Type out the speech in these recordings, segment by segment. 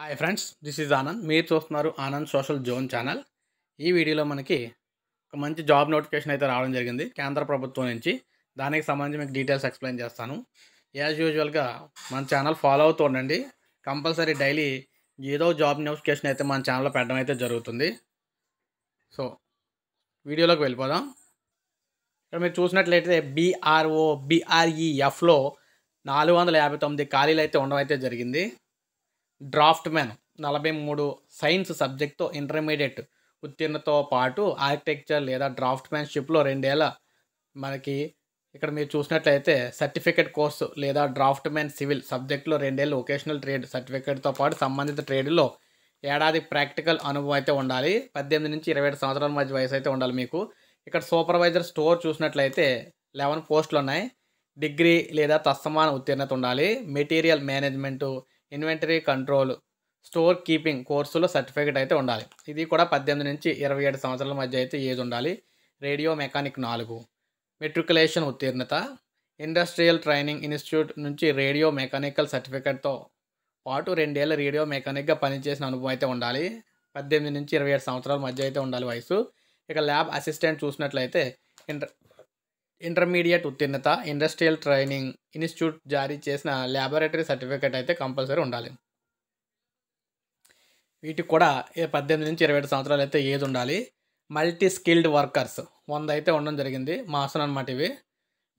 hi friends this is Anand మీరు చూస్తున్నారు Anand social zone channel ఈ వీడియోలో మనకి ఒక మంచి జాబ్ నోటిఫికేషన్ అయితే రావడం జరిగింది కేంద్ర ప్రభుత్వం నుంచి దానికి సంబంధించి మీకు డీటెయిల్స్ ఎక్స్ప్లెయిన్ చేస్తాను యాజ్ యూజువల్గా మన ఛానల్ ఫాలో అవుతూ ఉండండి కంపల్సరీ డైలీ ఏదో జాబ్ నోటిఫికేషన్ అయితే మన ఛానల్లో పెట్టడం అయితే జరుగుతుంది సో వీడియోలోకి వెళ్ళిపోదాం ఇక్కడ మీరు చూసినట్లయితే బీఆర్ఓ బీఆర్ఈఎఫ్లో e నాలుగు వందల యాభై తొమ్మిది ఖాళీలు అయితే ఉండడం అయితే జరిగింది డ్రాఫ్ట్ మ్యాన్ నలభై మూడు సైన్స్ సబ్జెక్ట్తో ఇంటర్మీడియట్ ఉత్తీర్ణతో పాటు ఆర్కిటెక్చర్ లేదా డ్రాఫ్ట్ మ్యాన్షిప్లో రెండేళ్ళ మనకి ఇక్కడ మీరు చూసినట్లయితే సర్టిఫికేట్ కోర్సు లేదా డ్రాఫ్ట్ మ్యాన్ సివిల్ సబ్జెక్టులో రెండేళ్ళు ఒకేషనల్ ట్రేడ్ సర్టిఫికేట్తో పాటు సంబంధిత ట్రేడ్లో ఏడాది ప్రాక్టికల్ అనుభవం అయితే ఉండాలి పద్దెనిమిది నుంచి ఇరవై ఏడు సంవత్సరాల మధ్య వయసు అయితే ఉండాలి మీకు ఇక్కడ సూపర్వైజర్ స్టోర్ చూసినట్లయితే లెవెన్ పోస్టులు ఉన్నాయి డిగ్రీ లేదా తత్సమాన ఉత్తీర్ణత ఉండాలి material management inventory control store keeping కోర్సులో సర్టిఫికేట్ అయితే ఉండాలి ఇది కూడా పద్దెనిమిది నుంచి ఇరవై ఏడు సంవత్సరాల మధ్య అయితే ఏజ్ ఉండాలి రేడియో మెకానిక్ నాలుగు మెట్రికులేషన్ ఉత్తీర్ణత ఇండస్ట్రియల్ ట్రైనింగ్ ఇన్స్టిట్యూట్ నుంచి రేడియో మెకానికల్ సర్టిఫికేట్తో పాటు రెండేళ్ళ రేడియో మెకానిక్గా పనిచేసిన అనుభవం అయితే ఉండాలి పద్దెనిమిది నుంచి ఇరవై ఏడు సంవత్సరాల మధ్య అయితే ఉండాలి వయసు ఇక ల్యాబ్ అసిస్టెంట్ చూసినట్లయితే ఇంటర్ ఇంటర్మీడియట్ ఉత్తీర్ణత ఇండస్ట్రియల్ ట్రైనింగ్ ఇన్స్టిట్యూట్ జారీ చేసిన ల్యాబొరేటరీ సర్టిఫికేట్ అయితే కంపల్సరీ ఉండాలి వీటికి కూడా పద్దెనిమిది నుంచి ఇరవై ఏడు సంవత్సరాలు అయితే ఏజ్ ఉండాలి మల్టీ స్కిల్డ్ వర్కర్స్ వంద అయితే ఉండడం జరిగింది మాసన్ అనమాట ఇవి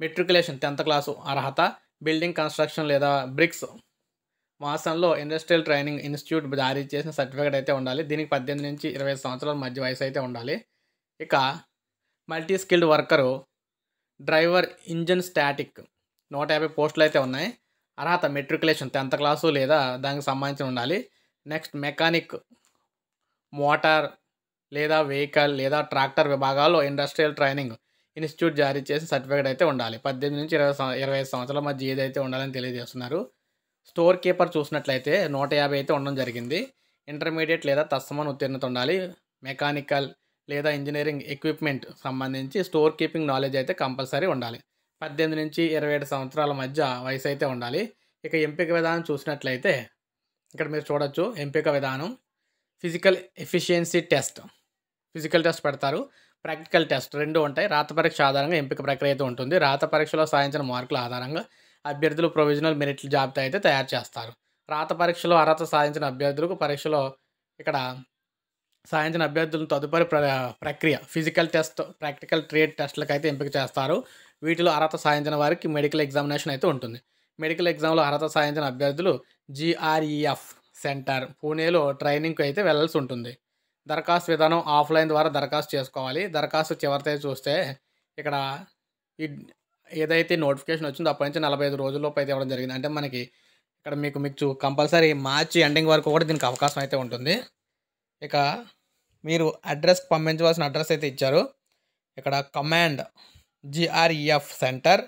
మెట్రికులేషన్ టెన్త్ క్లాసు అర్హత బిల్డింగ్ కన్స్ట్రక్షన్ లేదా బ్రిక్స్ మాసంలో ఇండస్ట్రియల్ ట్రైనింగ్ ఇన్స్టిట్యూట్ జారీ చేసిన సర్టిఫికేట్ అయితే ఉండాలి దీనికి పద్దెనిమిది నుంచి ఇరవై సంవత్సరాల మధ్య వయసు అయితే ఉండాలి ఇక multi skilled worker driver engine static నూట యాభై పోస్టులు అయితే ఉన్నాయి అర్హత మెట్రికులేషన్ టెన్త్ క్లాసు లేదా దానికి సంబంధించి ఉండాలి నెక్స్ట్ మెకానిక్ మోటార్ లేదా వెహికల్ లేదా ట్రాక్టర్ విభాగాల్లో ఇండస్ట్రియల్ ట్రైనింగ్ ఇన్స్టిట్యూట్ జారీ చేసిన సర్టిఫికేట్ అయితే ఉండాలి పద్దెనిమిది నుంచి ఇరవై ఇరవై ఐదు సంవత్సరాల మధ్య ఏదైతే ఉండాలని తెలియజేస్తున్నారు స్టోర్ కీపర్ చూసినట్లయితే నూట యాభై అయితే ఉండడం జరిగింది ఇంటర్మీడియట్ లేదా తస్సమన్ ఉత్తీర్ణత ఉండాలి మెకానికల్ లేదా ఇంజనీరింగ్ ఎక్విప్మెంట్ సంబంధించి స్టోర్ కీపింగ్ నాలెడ్జ్ అయితే కంపల్సరీ ఉండాలి పద్దెనిమిది నుంచి ఇరవై ఏడు సంవత్సరాల మధ్య వయసు అయితే ఉండాలి ఇక ఎంపిక విధానం చూసినట్లయితే ఇక్కడ మీరు చూడొచ్చు ఎంపిక విధానం physical efficiency test physical test పెడతారు ప్రాక్టికల్ టెస్ట్ రెండు ఉంటాయి రాత పరీక్ష ఆధారంగా ఎంపిక ప్రక్రియ అయితే ఉంటుంది రాత పరీక్షలో సాధించిన మార్కుల ఆధారంగా అభ్యర్థులు ప్రొవిజనల్ మెరిట్ జాబితా అయితే తయారు చేస్తారు రాత పరీక్షలో అర్హత సాధించిన అభ్యర్థులకు పరీక్షలో ఇక్కడ సాధించిన అభ్యర్థులను తదుపరి ప్రక్రియ ఫిజికల్ టెస్ట్ ప్రాక్టికల్ ట్రేడ్ టెస్టులకు అయితే ఎంపిక చేస్తారు వీటిలో అర్హత సాధించిన వారికి మెడికల్ ఎగ్జామినేషన్ అయితే ఉంటుంది మెడికల్ ఎగ్జామ్లో అర్హత సాధించిన అభ్యర్థులు జీఆర్ఈఎఫ్ సెంటర్ పూణేలో ట్రైనింగ్కి అయితే వెళ్ళాల్సి ఉంటుంది దరఖాస్తు విధానం ఆఫ్లైన్ ద్వారా దరఖాస్తు చేసుకోవాలి దరఖాస్తు చివరితే చూస్తే ఇక్కడ ఈ ఏదైతే నోటిఫికేషన్ వచ్చిందో అప్పటి నుంచి నలభై ఐదు రోజుల్లోపు అయితే ఇవ్వడం జరిగింది అంటే మనకి ఇక్కడ మీకు మీకు కంపల్సరీ మార్చి ఎండింగ్ వరకు కూడా దీనికి అవకాశం అయితే ఉంటుంది ఇక మీరు అడ్రస్కి పంపించవలసిన అడ్రస్ అయితే ఇచ్చారు ఇక్కడ command GREF e centre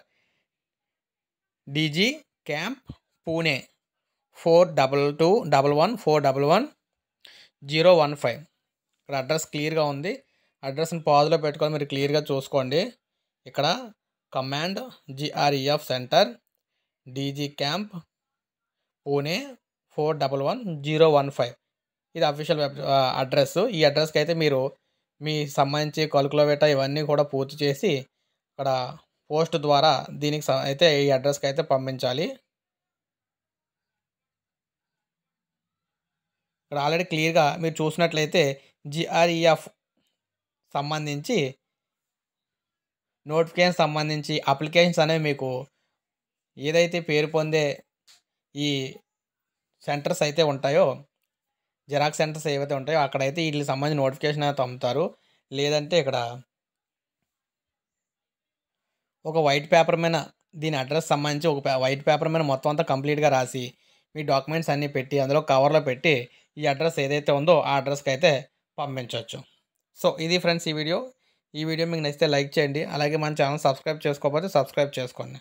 DG camp Pune four double two double one four double one zero one five ఇక్కడ అడ్రస్ క్లియర్గా ఉంది అడ్రస్ని పాజులో పెట్టుకొని మీరు క్లియర్గా చూసుకోండి ఇక్కడ command GREF e centre DG camp Pune four double one zero one five ఇది అఫీషియల్ వెబ్ అడ్రస్ ఈ అడ్రస్కి అయితే మీరు మీ సంబంధించి కలుకులవేట ఇవన్నీ కూడా పూర్తి చేసి అక్కడ పోస్ట్ ద్వారా దీనికి అయితే ఈ అడ్రస్కి అయితే పంపించాలి ఇక్కడ ఆల్రెడీ క్లియర్గా మీరు చూసినట్లయితే జిఆర్ఈఎఫ్ e సంబంధించి నోటిఫికేషన్ సంబంధించి అప్లికేషన్స్ అనేవి మీకు ఏదైతే పేరు పొందే ఈ సెంటర్స్ అయితే ఉంటాయో జిరాక్స్ సెంటర్స్ ఏవైతే ఉంటాయో అక్కడైతే వీటికి సంబంధించిన నోటిఫికేషన్ అయితే అమ్ముతారు లేదంటే ఇక్కడ ఒక వైట్ పేపర్ మీద దీని అడ్రస్ సంబంధించి ఒక వైట్ పేపర్ మీద మొత్తం అంతా కంప్లీట్గా రాసి మీ డాక్యుమెంట్స్ అన్నీ పెట్టి అందులో కవర్లో పెట్టి ఈ అడ్రస్ ఏదైతే ఉందో ఆ అడ్రస్కి అయితే పంపించవచ్చు సో ఇది ఫ్రెండ్స్ ఈ వీడియో ఈ వీడియో మీకు నచ్చితే లైక్ చేయండి అలాగే మన ఛానల్ సబ్స్క్రైబ్ చేసుకోకపోతే సబ్స్క్రైబ్ చేసుకోండి